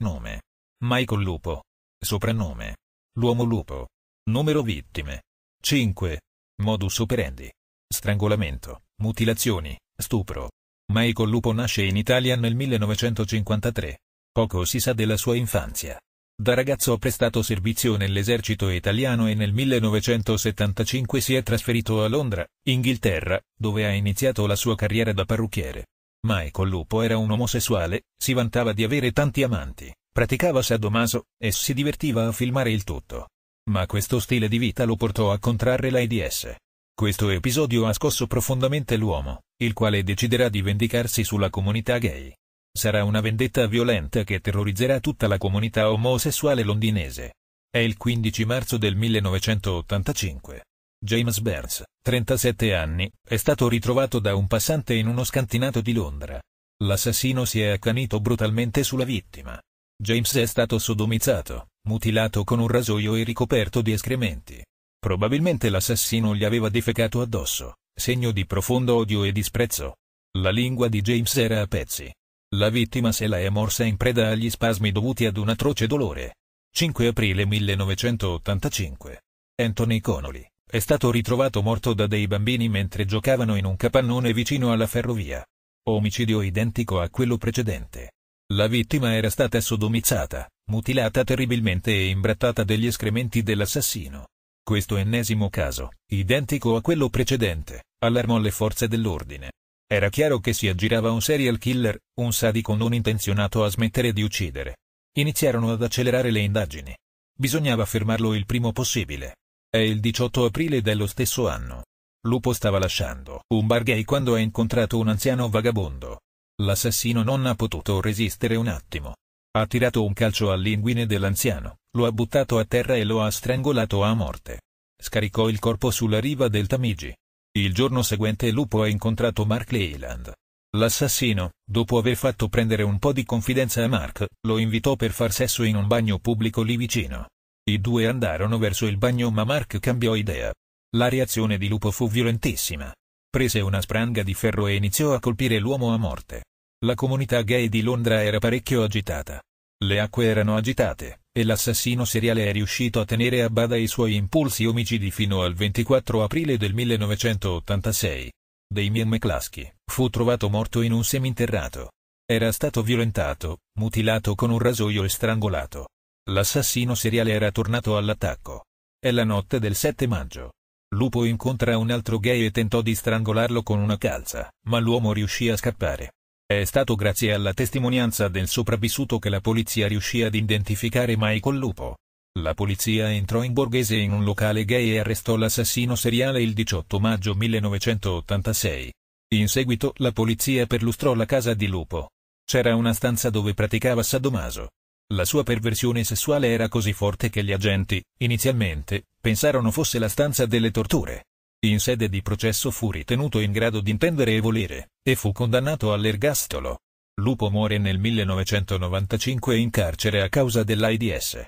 Nome. Michael Lupo. Soprannome. L'uomo lupo. Numero vittime. 5. Modus operandi. Strangolamento, mutilazioni, stupro. Michael Lupo nasce in Italia nel 1953. Poco si sa della sua infanzia. Da ragazzo ha prestato servizio nell'esercito italiano e nel 1975 si è trasferito a Londra, Inghilterra, dove ha iniziato la sua carriera da parrucchiere. Michael Lupo era un omosessuale, si vantava di avere tanti amanti, praticava sadomaso, e si divertiva a filmare il tutto. Ma questo stile di vita lo portò a contrarre l'AIDS. Questo episodio ha scosso profondamente l'uomo, il quale deciderà di vendicarsi sulla comunità gay. Sarà una vendetta violenta che terrorizzerà tutta la comunità omosessuale londinese. È il 15 marzo del 1985. James Burns, 37 anni, è stato ritrovato da un passante in uno scantinato di Londra. L'assassino si è accanito brutalmente sulla vittima. James è stato sodomizzato, mutilato con un rasoio e ricoperto di escrementi. Probabilmente l'assassino gli aveva defecato addosso, segno di profondo odio e disprezzo. La lingua di James era a pezzi. La vittima se la è morsa in preda agli spasmi dovuti ad un atroce dolore. 5 aprile 1985. Anthony Connolly, è stato ritrovato morto da dei bambini mentre giocavano in un capannone vicino alla ferrovia. Omicidio identico a quello precedente. La vittima era stata sodomizzata, mutilata terribilmente e imbrattata degli escrementi dell'assassino. Questo ennesimo caso, identico a quello precedente, allarmò le forze dell'ordine. Era chiaro che si aggirava un serial killer, un sadico non intenzionato a smettere di uccidere. Iniziarono ad accelerare le indagini. Bisognava fermarlo il primo possibile. È il 18 aprile dello stesso anno. Lupo stava lasciando un bar gay quando ha incontrato un anziano vagabondo. L'assassino non ha potuto resistere un attimo. Ha tirato un calcio all'inguine dell'anziano, lo ha buttato a terra e lo ha strangolato a morte. Scaricò il corpo sulla riva del Tamigi. Il giorno seguente Lupo ha incontrato Mark Leyland. L'assassino, dopo aver fatto prendere un po' di confidenza a Mark, lo invitò per far sesso in un bagno pubblico lì vicino. I due andarono verso il bagno ma Mark cambiò idea. La reazione di Lupo fu violentissima. Prese una spranga di ferro e iniziò a colpire l'uomo a morte. La comunità gay di Londra era parecchio agitata. Le acque erano agitate, e l'assassino seriale è riuscito a tenere a bada i suoi impulsi omicidi fino al 24 aprile del 1986. Damien McCluskey fu trovato morto in un seminterrato. Era stato violentato, mutilato con un rasoio e strangolato. L'assassino seriale era tornato all'attacco. È la notte del 7 maggio. Lupo incontra un altro gay e tentò di strangolarlo con una calza, ma l'uomo riuscì a scappare. È stato grazie alla testimonianza del sopravvissuto che la polizia riuscì ad identificare Michael Lupo. La polizia entrò in borghese in un locale gay e arrestò l'assassino seriale il 18 maggio 1986. In seguito la polizia perlustrò la casa di Lupo. C'era una stanza dove praticava sadomaso. La sua perversione sessuale era così forte che gli agenti, inizialmente, pensarono fosse la stanza delle torture. In sede di processo fu ritenuto in grado di intendere e volere, e fu condannato all'ergastolo. Lupo muore nel 1995 in carcere a causa dell'AIDS.